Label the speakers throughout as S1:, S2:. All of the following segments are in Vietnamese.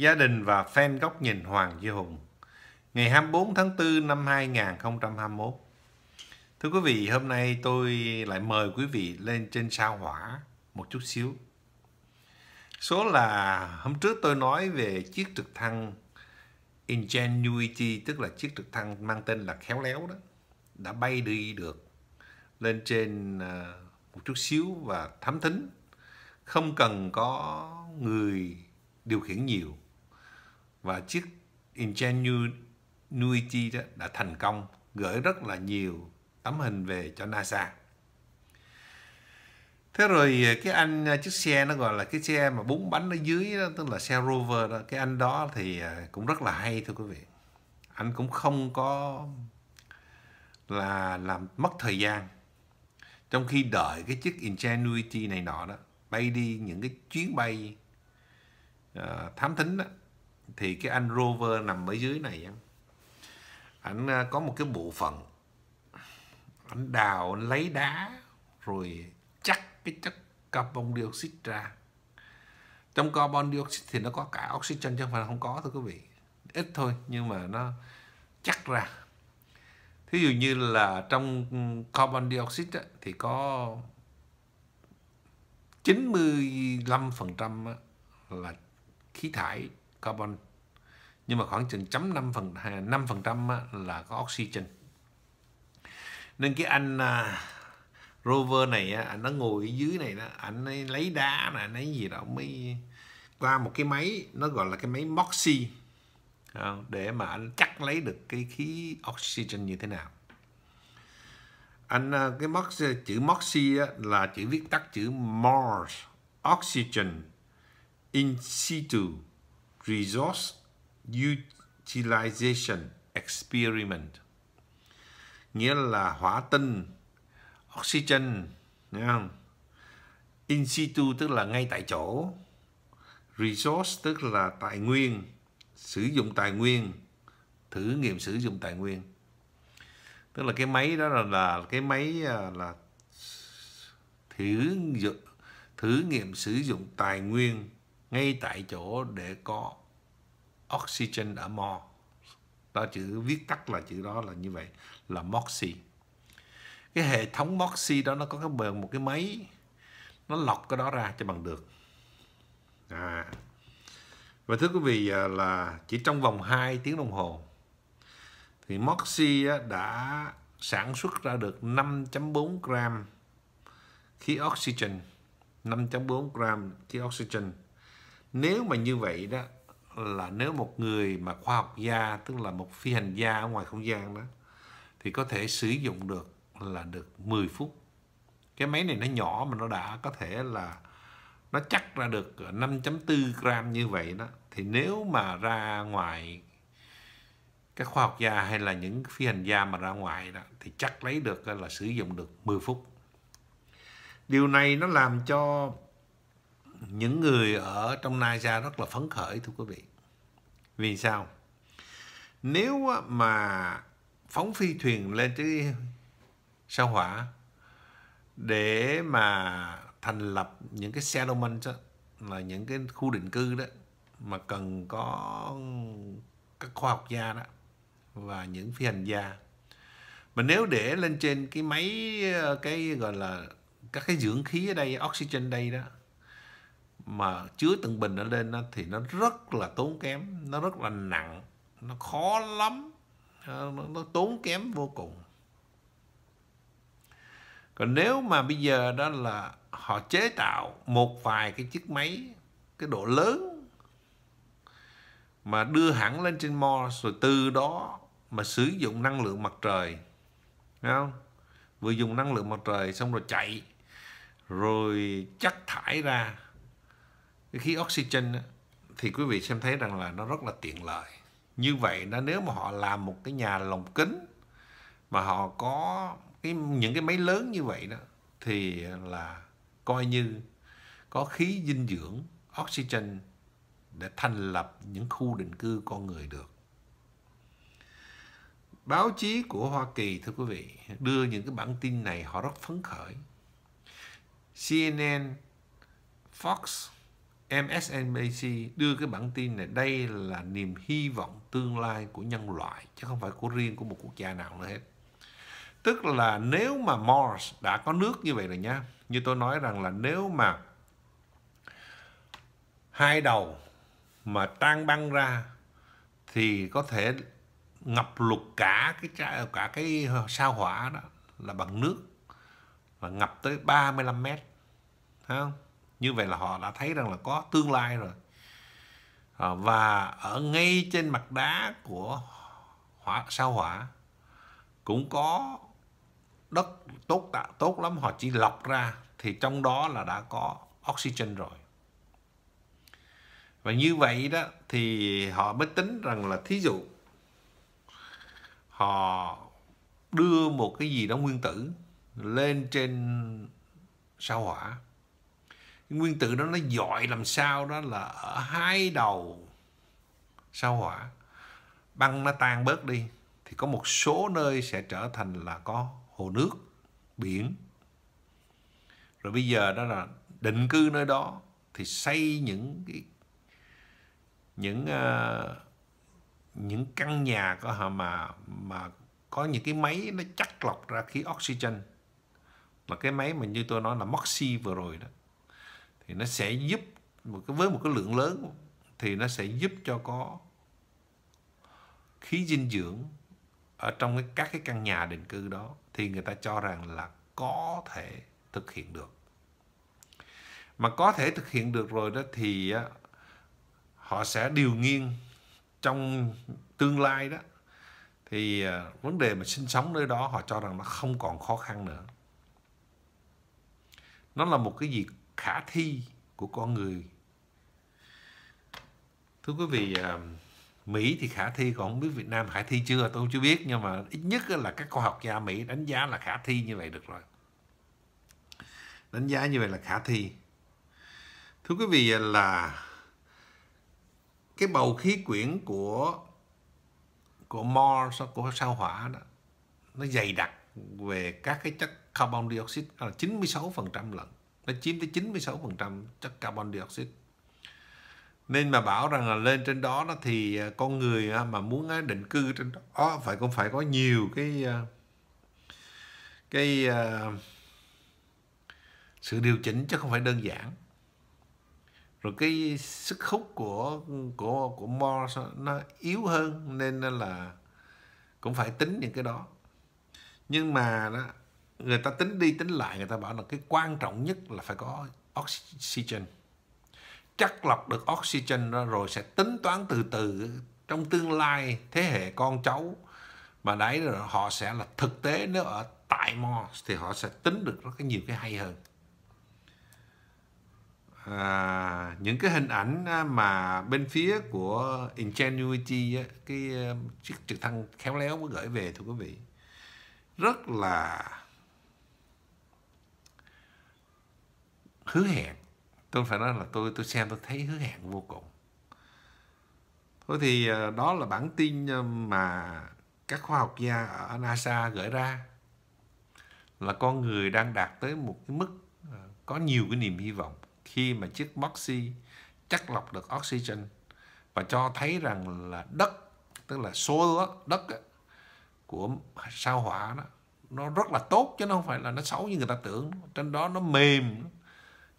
S1: gia đình và fan góc nhìn Hoàng Duy Hùng. Ngày 24 tháng 4 năm 2021. Thưa quý vị, hôm nay tôi lại mời quý vị lên trên sao hỏa một chút xíu. Số là hôm trước tôi nói về chiếc trực thăng Ingenuity, tức là chiếc trực thăng mang tên là Khéo Léo đó, đã bay đi được lên trên ờ, một chút xíu và thám thính. Không cần có người điều khiển nhiều và chiếc Ingenuity đó đã thành công gửi rất là nhiều tấm hình về cho NASA. Thế rồi à, cái anh à, chiếc xe nó gọi là cái xe mà bốn bánh ở dưới đó, tức là xe Rover đó, cái anh đó thì à, cũng rất là hay thưa quý vị. Anh cũng không có là làm mất thời gian. Trong khi đợi cái chiếc Ingenuity này nọ đó bay đi những cái chuyến bay uh, thám thính đó thì cái anh rover nằm ở dưới này anh à, có một cái bộ phận anh đào anh lấy đá rồi chắc cái chất carbon dioxide ra trong carbon dioxide thì nó có cả oxygen chứ không phải là không có thôi quý vị ít thôi nhưng mà nó chắc ra thí dụ như là trong carbon dioxide á, thì có 95% là khí thải carbon nhưng mà khoảng chừng chấm năm phần năm phần trăm là có oxygen nên cái anh à, rover này anh nó ngồi ở dưới này đó anh ấy lấy đá là anh ấy gì đó mới qua một cái máy nó gọi là cái máy moxie để mà anh chắc lấy được cái khí oxygen như thế nào anh à, cái mox chữ moxie á, là chữ viết tắt chữ Mars oxygen in situ Resource Utilization Experiment nghĩa là hóa tinh oxygen nghe không? in situ tức là ngay tại chỗ resource tức là tài nguyên sử dụng tài nguyên thử nghiệm sử dụng tài nguyên tức là cái máy đó là, là cái máy à, là thử thử nghiệm sử dụng tài nguyên ngay tại chỗ để có oxygen ở mo đó chữ viết tắt là chữ đó là như vậy là Moxi. cái hệ thống Moxi đó nó có cái bờn một cái máy nó lọc cái đó ra cho bằng được à. và thưa quý vị à, là chỉ trong vòng 2 tiếng đồng hồ thì Moxi đã sản xuất ra được 5.4 gram khí oxygen 5.4 gram khí oxygen nếu mà như vậy đó là nếu một người mà khoa học gia tức là một phi hành gia ở ngoài không gian đó thì có thể sử dụng được là được 10 phút cái máy này nó nhỏ mà nó đã có thể là nó chắc ra được 5.4 gram như vậy đó thì nếu mà ra ngoài các khoa học gia hay là những phi hành gia mà ra ngoài đó thì chắc lấy được là sử dụng được 10 phút điều này nó làm cho những người ở trong NASA rất là phấn khởi thưa quý vị. Vì sao? Nếu mà phóng phi thuyền lên tới sao hỏa để mà thành lập những cái settlement đó, là những cái khu định cư đó mà cần có các khoa học gia đó và những phi hành gia mà nếu để lên trên cái máy ờ, cái gọi là các cái dưỡng khí ở đây oxygen đây đó mà chứa từng bình nó lên thì nó rất là tốn kém nó rất là nặng nó khó lắm nó, nó tốn kém vô cùng còn nếu mà bây giờ đó là họ chế tạo một vài cái chiếc máy cái độ lớn mà đưa hẳn lên trên Mars rồi từ đó mà sử dụng năng lượng mặt trời Đấy không vừa dùng năng lượng mặt trời xong rồi chạy rồi chắc thải ra khí oxygen thì quý vị xem thấy rằng là nó rất là tiện lợi như vậy đó nếu mà họ làm một cái nhà lồng kính mà họ có cái những cái máy lớn như vậy đó thì là coi như có khí dinh dưỡng oxygen để thành lập những khu định cư con người được báo chí của Hoa Kỳ thưa quý vị đưa những cái bản tin này họ rất phấn khởi CNN Fox MSNBC đưa cái bản tin này đây là niềm hy vọng tương lai của nhân loại chứ không phải của riêng của một quốc gia nào nữa hết. Tức là nếu mà Mars đã có nước như vậy rồi nha, như tôi nói rằng là nếu mà hai đầu mà tan băng ra thì có thể ngập lụt cả cái cả cái sao hỏa đó là bằng nước và ngập tới 35 mét. Thấy không? như vậy là họ đã thấy rằng là có tương lai rồi à, và ở ngay trên mặt đá của hỏa sao hỏa cũng có đất tốt tạ tốt lắm họ chỉ lọc ra thì trong đó là đã có oxygen rồi và như vậy đó thì họ mới tính rằng là thí dụ họ đưa một cái gì đó nguyên tử lên trên sao hỏa nguyên tử đó nó giỏi làm sao đó là ở hai đầu sao hỏa băng nó tan bớt đi thì có một số nơi sẽ trở thành là có hồ nước biển rồi bây giờ đó là định cư nơi đó thì xây những cái những uh, những căn nhà có hả mà mà có những cái máy nó chắc lọc ra khí oxygen là cái máy mà như tôi nói là Moxie vừa rồi đó thì nó sẽ giúp với một cái lượng lớn thì nó sẽ giúp cho có khí dinh dưỡng ở trong cái, các cái căn nhà định cư đó thì người ta cho rằng là có thể thực hiện được mà có thể thực hiện được rồi đó thì họ sẽ điều nghiêng trong tương lai đó thì à, vấn đề mà sinh sống nơi đó họ cho rằng nó không còn khó khăn nữa nó là một cái gì khả thi của con người thưa quý vị à, Mỹ thì khả thi còn không biết Việt Nam khả thi chưa tôi chưa biết nhưng mà ít nhất là các khoa học gia Mỹ đánh giá là khả thi như vậy được rồi đánh giá như vậy là khả thi thưa quý vị à, là cái bầu khí quyển của của Mars của sao hỏa đó nó dày đặc về các cái chất carbon dioxide là 96% lận nó chiếm tới 96% chất carbon dioxide nên mà bảo rằng là lên trên đó nó thì à, con người à, mà muốn định cư trên đó à, phải cũng phải có nhiều cái cái sự điều chỉnh chứ không phải đơn giản rồi cái sức hút của của của Mars nó yếu hơn nên là cũng phải tính những cái đó nhưng mà đó, người ta tính đi tính lại người ta bảo là cái quan trọng nhất là phải có oxygen chắc lọc được oxygen ra rồi sẽ tính toán từ từ trong tương lai thế hệ con cháu mà đấy rồi họ sẽ là thực tế nếu ở tại Mars thì họ sẽ tính được rất nhiều cái hay hơn à, những cái hình ảnh à, mà bên phía của Ingenuity cái à, chiếc trực thăng khéo léo mới gửi về thưa quý vị rất là hứa hẹn tôi phải nói là tôi tôi xem tôi thấy hứa hẹn vô cùng thôi thì ờ, đó là bản tin ờ, mà các khoa học gia ở NASA gửi ra là con người đang đạt tới một cái mức ờ, có nhiều cái niềm hy vọng khi mà chiếc boxy chắc lọc được oxygen và cho thấy rằng là đất tức là soil đất của sao hỏa đó nó rất là tốt chứ nó không phải là nó xấu như người ta tưởng trên đó nó mềm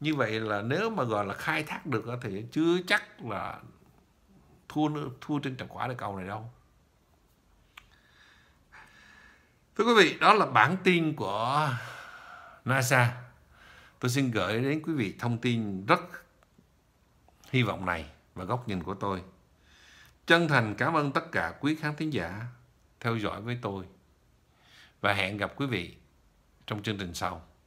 S1: như vậy là nếu mà gọi là khai thác được thì chưa chắc là thua thua trên trầm quả được cầu này đâu thưa quý vị đó là bản tin của NASA tôi xin gửi đến quý vị thông tin rất hy vọng này và góc nhìn của tôi chân thành cảm ơn tất cả quý khán thính giả theo dõi với tôi và hẹn gặp quý vị trong chương trình sau